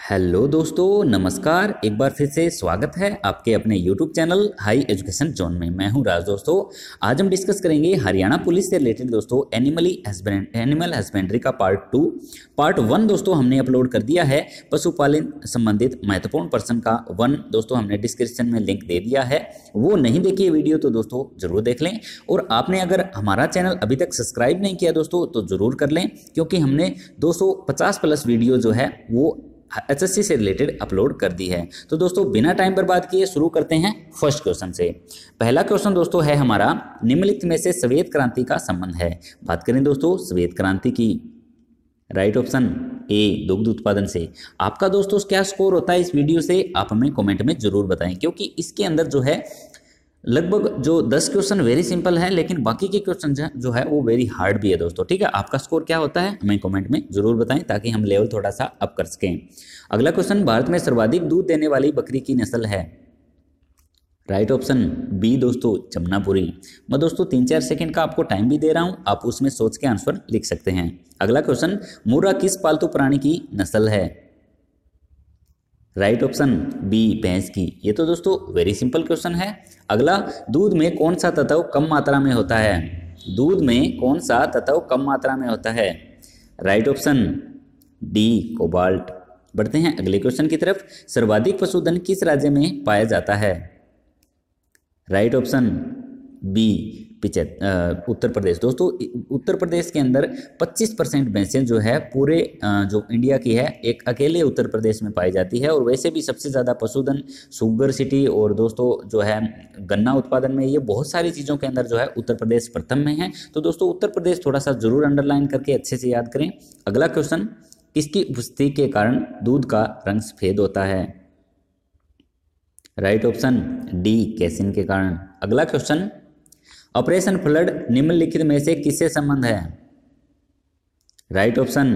hello दोस्तों नमस्कार एक बार फिर से स्वागत है आपके अपने YouTube channel high education zone में मैं हूं राज दोस्तों आज हम डिस्कस करेंगे हरियाणा पुलिस से रिलेटेड दोस्तों एनिमली हस्बेंड एनिमल हस्बेंड्री का पार्ट टू पार्ट वन दोस्तों हमने अपलोड कर दिया है पशुपालन संबंधित महत्वपूर्ण पर्सन का वन दोस्तों हमने डिस्क्रिप्शन में लिंक दे दिया है वो नहीं देखिए वीडियो तो दोस्तों जरूर देख लें और आपने अगर हमारा चैनल अभी तक सब्सक्राइब नहीं किया दोस्तों तो जरूर कर लें क्योंकि हमने दो प्लस वीडियो जो है वो एचएससी से रिलेटेड अपलोड कर दी है तो दोस्तों बिना टाइम बर्बाद किए शुरू करते हैं फर्स्ट क्वेश्चन से पहला क्वेश्चन दोस्तों है हमारा निम्नलिखित में से श्वेत क्रांति का संबंध है बात करें दोस्तों श्वेत क्रांति की राइट ऑप्शन ए दुग्ध उत्पादन से आपका दोस्तों क्या स्कोर होता है इस वीडियो से आप हमें कमेंट में जरूर बताएं क्योंकि इसके अंदर जो है लगभग जो दस क्वेश्चन वेरी सिंपल है लेकिन बाकी के क्वेश्चन जो है वो वेरी हार्ड भी है दोस्तों ठीक है आपका स्कोर क्या होता है हमें कमेंट में जरूर बताएं ताकि हम लेवल थोड़ा सा अप कर सकें अगला क्वेश्चन भारत में सर्वाधिक दूध देने वाली बकरी की नस्ल है राइट ऑप्शन बी दोस्तों जमुनापुरी मैं दोस्तों तीन चार सेकेंड का आपको टाइम भी दे रहा हूं आप उसमें सोच के आंसर लिख सकते हैं अगला क्वेश्चन मुर्रा किस पालतू प्राणी की नस्ल है राइट ऑप्शन बी भैंस की ये तो दोस्तों वेरी सिंपल क्वेश्चन है अगला दूध में कौन सा तत्व कम मात्रा में होता है दूध में कौन सा तत्व कम मात्रा में होता है राइट ऑप्शन डी कोबाल्ट बढ़ते हैं अगले क्वेश्चन की तरफ सर्वाधिक पशुधन किस राज्य में पाया जाता है राइट ऑप्शन बी पिचहत्तर उत्तर प्रदेश दोस्तों उत्तर प्रदेश के अंदर 25 परसेंट भैंसें जो है पूरे जो इंडिया की है एक अकेले उत्तर प्रदेश में पाई जाती है और वैसे भी सबसे ज़्यादा पशुधन सुगर सिटी और दोस्तों जो है गन्ना उत्पादन में ये बहुत सारी चीज़ों के अंदर जो है उत्तर प्रदेश प्रथम में है तो दोस्तों उत्तर प्रदेश थोड़ा सा जरूर अंडरलाइन करके अच्छे से याद करें अगला क्वेश्चन किसकी उपस्थिति के कारण दूध का रंग सफेद होता है राइट ऑप्शन डी कैसिन के कारण अगला क्वेश्चन ऑपरेशन फ्लड निम्नलिखित में से किससे संबंध है राइट ऑप्शन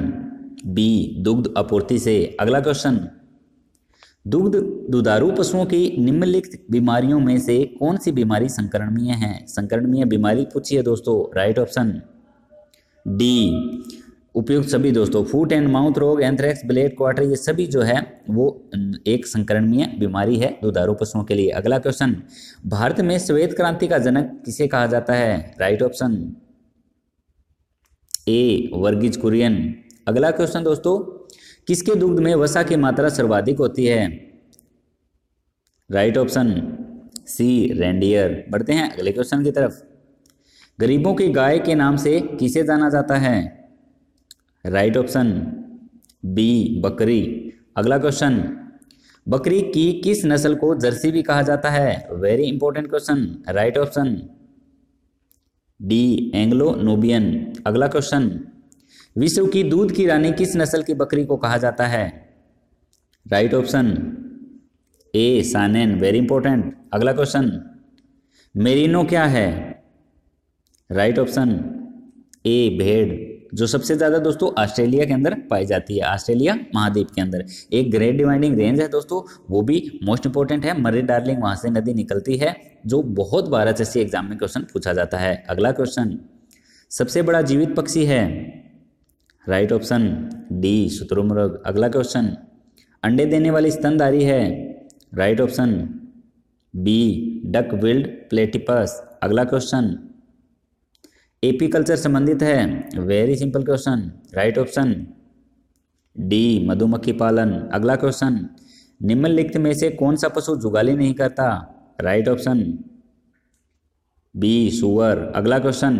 बी दुग्ध आपूर्ति से अगला क्वेश्चन दुग्ध दुधारू पशुओं की निम्नलिखित बीमारियों में से कौन सी बीमारी संक्रमणीय है संक्रमणीय बीमारी पूछिए दोस्तों राइट ऑप्शन डी उपयुक्त सभी दोस्तों फूट एंड माउथ रोग एंथ्रेक्स ब्लेड क्वार्टर ये सभी जो है वो एक संक्रमणीय बीमारी है दुधारू पशुओं के लिए अगला क्वेश्चन भारत में श्वेत क्रांति का जनक किसे कहा जाता है right option A Varghese Kurien अगला क्वेश्चन दोस्तों किसके दुग्ध में वसा की मात्रा सर्वाधिक होती है राइट ऑप्शन सी रेंडियर बढ़ते हैं अगले क्वेश्चन की तरफ गरीबों की गाय के नाम से किसे जाना जाता है राइट ऑप्शन बी बकरी अगला क्वेश्चन बकरी की किस नस्ल को जर्सी भी कहा जाता है very important question right option D Anglo Nubian अगला क्वेश्चन विश्व की दूध की रानी किस नस्ल की बकरी को कहा जाता है right option A Saanen very important अगला क्वेश्चन मेरिनो क्या है राइट ऑप्शन ए भेड़ जो सबसे ज़्यादा दोस्तों ऑस्ट्रेलिया के अंदर पाई जाती है ऑस्ट्रेलिया महाद्वीप के अंदर एक ग्रेट डिवाइडिंग रेंज है दोस्तों वो भी मोस्ट इंपॉर्टेंट है मरे डार्लिंग वहां से नदी निकलती है जो बहुत बार एच एग्जाम में क्वेश्चन पूछा जाता है अगला क्वेश्चन सबसे बड़ा जीवित पक्षी है राइट ऑप्शन डी शुतुरमुर्ग अगला क्वेश्चन अंडे देने वाली स्तनधारी है right option B duck billed platypus अगला क्वेश्चन एपीकल्चर संबंधित है very simple question right option D मधुमक्खी पालन अगला क्वेश्चन निम्नलिखित में से कौन सा पशु जुगाली नहीं करता राइट ऑप्शन बी सुअर अगला क्वेश्चन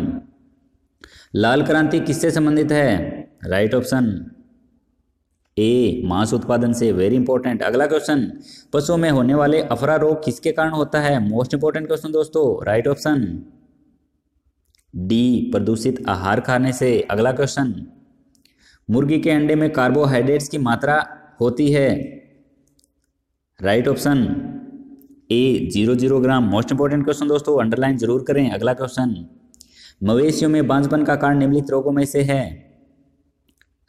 लाल क्रांति किससे संबंधित है राइट ऑप्शन ए मांस उत्पादन से वेरी इंपॉर्टेंट अगला क्वेश्चन पशुओं में होने वाले अफरा रोग किसके कारण होता है मोस्ट इंपॉर्टेंट क्वेश्चन दोस्तों राइट ऑप्शन डी प्रदूषित आहार खाने से अगला क्वेश्चन मुर्गी के अंडे में कार्बोहाइड्रेट्स की मात्रा होती है right option A zero zero gram most important question दोस्तों अंडरलाइन जरूर करें अगला क्वेश्चन मवेशियों में बांझपन का कारण निम्नलिखित रोगों में से है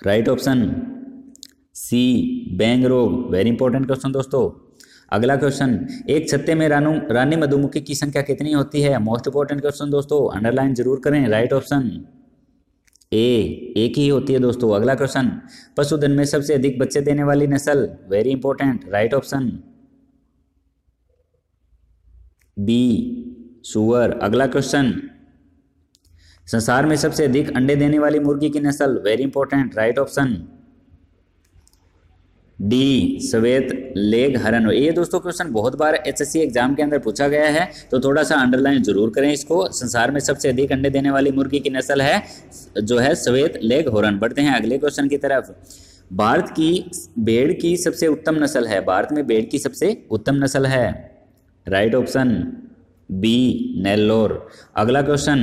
राइट ऑप्शन सी बैंग रोग वेरी इंपॉर्टेंट क्वेश्चन दोस्तों अगला क्वेश्चन एक छत्ते में रानू रानी मधुमक्खी की संख्या कितनी होती है मोस्ट इंपॉर्टेंट क्वेश्चन दोस्तों अंडरलाइन जरूर करें राइट ऑप्शन ए एक ही होती है दोस्तों अगला क्वेश्चन पशुधन में सबसे अधिक बच्चे देने वाली नस्ल very important right option B सुअर अगला क्वेश्चन संसार में सबसे अधिक अंडे देने वाली मुर्गी की नस्ल very important right option D श्वेत लेग हरन हो ये दोस्तों क्वेश्चन बहुत बार एसएससी एग्जाम के अंदर पूछा गया है तो थोड़ा सा अंडरलाइन जरूर करें इसको संसार में सबसे अधिक अंडे देने वाली मुर्गी की नस्ल है जो है श्वेत लेग हरन बढ़ते हैं अगले क्वेश्चन की तरफ भारत की भेड़ की सबसे उत्तम नस्ल है भारत में भेड़ की सबसे उत्तम नस्ल है राइट ऑप्शन बी नेल्लोर अगला क्वेश्चन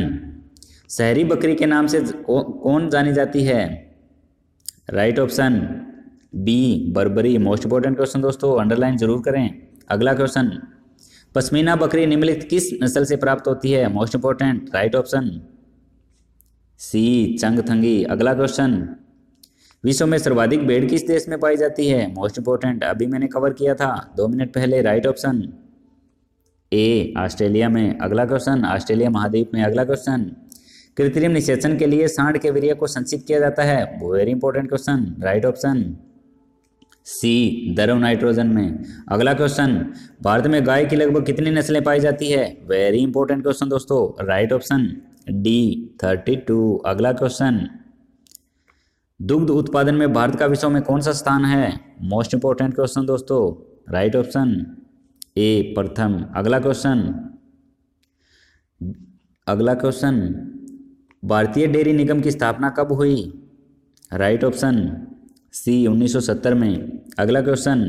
शहरी बकरी के नाम से कौन जानी जाती है right option B Barbari most important question दोस्तों अंडरलाइन जरूर करें अगला क्वेश्चन पश्मीना बकरी निम्नलिखित किस नस्ल से प्राप्त होती है most important right option C Changthangi अगला क्वेश्चन विश्व में सर्वाधिक भेड़ किस देश में पाई जाती है मोस्ट इंपॉर्टेंट अभी मैंने कवर किया था दो मिनट पहले राइट ऑप्शन ए ऑस्ट्रेलिया में अगला क्वेश्चन ऑस्ट्रेलिया महाद्वीप में अगला क्वेश्चन कृत्रिम निषेचन के लिए सांड के वीर को संचित किया जाता है very important question right option C दरव नाइट्रोजन में अगला क्वेश्चन भारत में गाय की लगभग कितनी नस्लें पाई जाती है वेरी इंपॉर्टेंट क्वेश्चन दोस्तों right option D thirty two अगला क्वेश्चन दुग्ध उत्पादन में भारत का विश्व में कौन सा स्थान है मोस्ट इंपॉर्टेंट क्वेश्चन दोस्तों राइट ऑप्शन ए प्रथम अगला क्वेश्चन अगला क्वेश्चन भारतीय डेयरी निगम की स्थापना कब हुई राइट ऑप्शन सी 1970 में अगला क्वेश्चन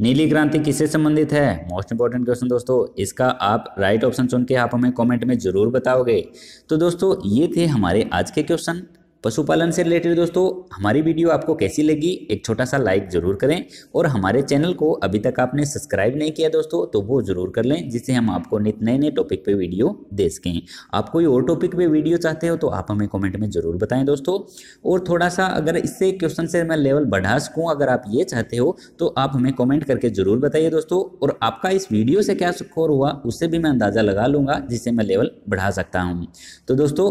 नीली क्रांति किससे संबंधित है मोस्ट इंपॉर्टेंट क्वेश्चन दोस्तों इसका आप राइट ऑप्शन सुन के आप हमें कमेंट में जरूर बताओगे तो दोस्तों ये थे हमारे आज के क्वेश्चन पशुपालन से रिलेटेड दोस्तों हमारी वीडियो आपको कैसी लगी एक छोटा सा लाइक जरूर करें और हमारे चैनल को अभी तक आपने सब्सक्राइब नहीं किया दोस्तों तो वो जरूर कर लें जिससे हम आपको नित नए नए टॉपिक पे वीडियो दे सकें आप कोई और टॉपिक पे वीडियो चाहते हो तो आप हमें कॉमेंट में जरूर बताएं दोस्तों और थोड़ा सा अगर इससे क्वेश्चन से मैं लेवल बढ़ा सकूँ अगर आप ये चाहते हो तो आप हमें कॉमेंट करके जरूर बताइए दोस्तों और आपका इस वीडियो से क्या स्कोर हुआ उससे भी मैं अंदाज़ा लगा लूँगा जिससे मैं लेवल बढ़ा सकता हूँ तो दोस्तों